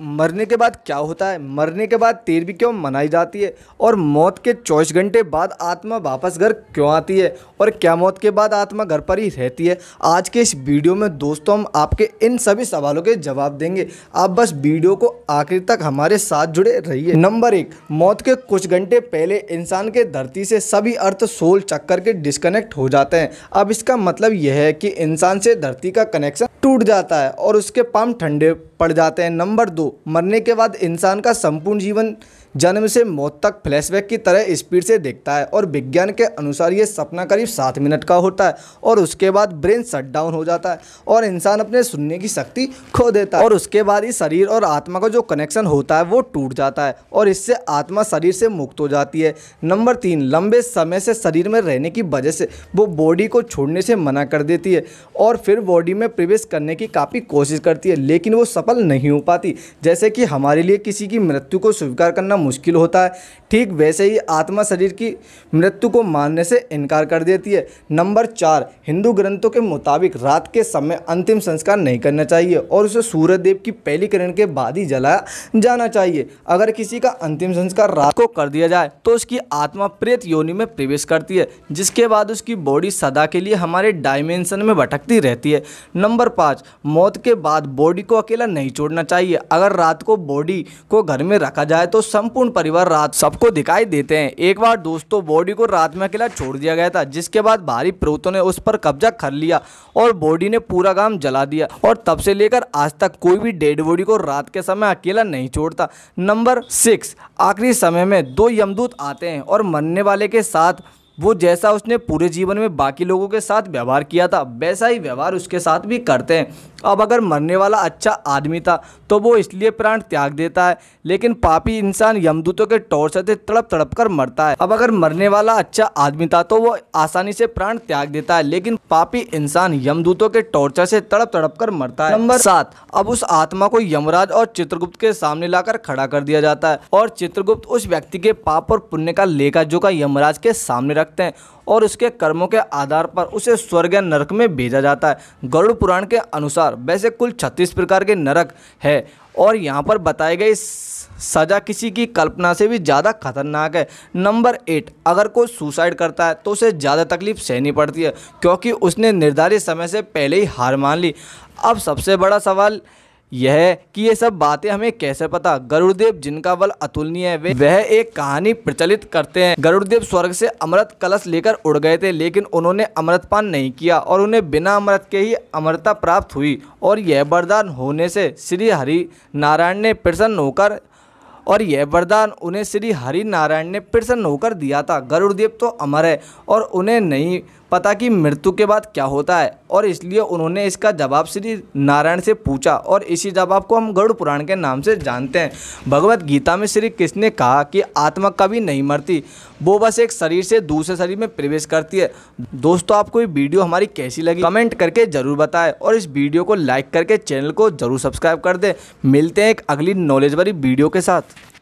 मरने के बाद क्या होता है मरने के बाद भी क्यों मनाई जाती है और मौत के चौबीस घंटे बाद आत्मा वापस घर क्यों आती है और क्या मौत के बाद आत्मा घर पर ही रहती है आज के इस वीडियो में दोस्तों हम आपके इन सभी सवालों के जवाब देंगे आप बस वीडियो को आखिर तक हमारे साथ जुड़े रहिए नंबर एक मौत के कुछ घंटे पहले इंसान के धरती से सभी अर्थ सोल चक्कर के डिस्कनेक्ट हो जाते हैं अब इसका मतलब यह है कि इंसान से धरती का कनेक्शन टूट जाता है और उसके पाम ठंडे पड़ जाते हैं नंबर दो मरने के बाद इंसान का संपूर्ण जीवन जन्म से मौत तक फ्लैशबैक की तरह स्पीड से देखता है और विज्ञान के अनुसार ये सपना करीब सात मिनट का होता है और उसके बाद ब्रेन शट डाउन हो जाता है और इंसान अपने सुनने की शक्ति खो देता है और उसके बाद ही शरीर और आत्मा का जो कनेक्शन होता है वो टूट जाता है और इससे आत्मा शरीर से मुक्त हो जाती है नंबर तीन लंबे समय से शरीर में रहने की वजह से वो बॉडी को छोड़ने से मना कर देती है और फिर बॉडी में प्रवेश करने की काफ़ी कोशिश करती है लेकिन वो सफल नहीं हो पाती जैसे कि हमारे लिए किसी की मृत्यु को स्वीकार करना मुश्किल होता है ठीक वैसे ही आत्मा शरीर की मृत्यु को मानने से इनकार कर देती है नंबर चार हिंदू ग्रंथों के मुताबिक रात के समय अंतिम संस्कार नहीं करना चाहिए और उसे सूर्य देव की पहली किरण के बाद ही जलाया जाना चाहिए अगर किसी का अंतिम संस्कार रात को कर दिया जाए तो उसकी आत्मा प्रेत योनि में प्रवेश करती है जिसके बाद उसकी बॉडी सदा के लिए हमारे डायमेंशन में भटकती रहती है नंबर पाँच मौत के बाद बॉडी को अकेला नहीं छोड़ना चाहिए अगर रात को बॉडी को घर में रखा जाए तो सम संपूर्ण परिवार रात सबको दिखाई देते हैं एक बार दोस्तों बॉडी को रात में अकेला छोड़ दिया गया था जिसके बाद भारी प्रोतों ने उस पर कब्जा कर लिया और बॉडी ने पूरा गांव जला दिया और तब से लेकर आज तक कोई भी डेड बॉडी को रात के समय अकेला नहीं छोड़ता नंबर सिक्स आखिरी समय में दो यमदूत आते हैं और मरने वाले के साथ वो जैसा उसने पूरे जीवन में बाकी लोगों के साथ व्यवहार किया था वैसा ही व्यवहार उसके साथ भी करते हैं अब अगर मरने वाला अच्छा आदमी था तो वो इसलिए प्राण त्याग देता है लेकिन पापी इंसान यमदूतों के टॉर्चर से तड़प तड़प कर मरता है अब अगर मरने वाला अच्छा आदमी था तो वो आसानी से प्राण त्याग देता है लेकिन पापी इंसान यमदूतों के टॉर्चर से तड़प तड़प कर मरता है नंबर सात अब उस आत्मा को यमराज और चित्रगुप्त के सामने लाकर खड़ा कर दिया जाता है और चित्रगुप्त उस व्यक्ति के पाप और पुण्य का लेखा जोखा यमराज के सामने रखते हैं और उसके कर्मों के आधार पर उसे स्वर्ग या नरक में भेजा जाता है गरुड़ पुराण के अनुसार वैसे कुल छत्तीस प्रकार के नरक है और यहाँ पर बताई गई सज़ा किसी की कल्पना से भी ज़्यादा खतरनाक है नंबर एट अगर कोई सुसाइड करता है तो उसे ज़्यादा तकलीफ सहनी पड़ती है क्योंकि उसने निर्धारित समय से पहले ही हार मान ली अब सबसे बड़ा सवाल यह कि ये सब बातें हमें कैसे पता गरुड़देव जिनका बल अतुलनीय है वे वह एक कहानी प्रचलित करते हैं गरुड़देव स्वर्ग से अमृत कलश लेकर उड़ गए थे लेकिन उन्होंने अमृतपान नहीं किया और उन्हें बिना अमृत के ही अमृता प्राप्त हुई और यह वरदान होने से श्री हरि नारायण ने प्रसन्न होकर और यह वरदान उन्हें श्री हरि नारायण ने प्रसन्न होकर दिया था गरुड़देव तो अमर है और उन्हें नहीं पता कि मृत्यु के बाद क्या होता है और इसलिए उन्होंने इसका जवाब श्री नारायण से पूछा और इसी जवाब को हम गरुड़ पुराण के नाम से जानते हैं भगवत गीता में श्री कृष्ण ने कहा कि आत्मा कभी नहीं मरती वो बस एक शरीर से दूसरे शरीर में प्रवेश करती है दोस्तों आपको ये वीडियो हमारी कैसी लगी कमेंट करके ज़रूर बताएं और इस वीडियो को लाइक करके चैनल को ज़रूर सब्सक्राइब कर दें मिलते हैं एक अगली नॉलेज वाली वीडियो के साथ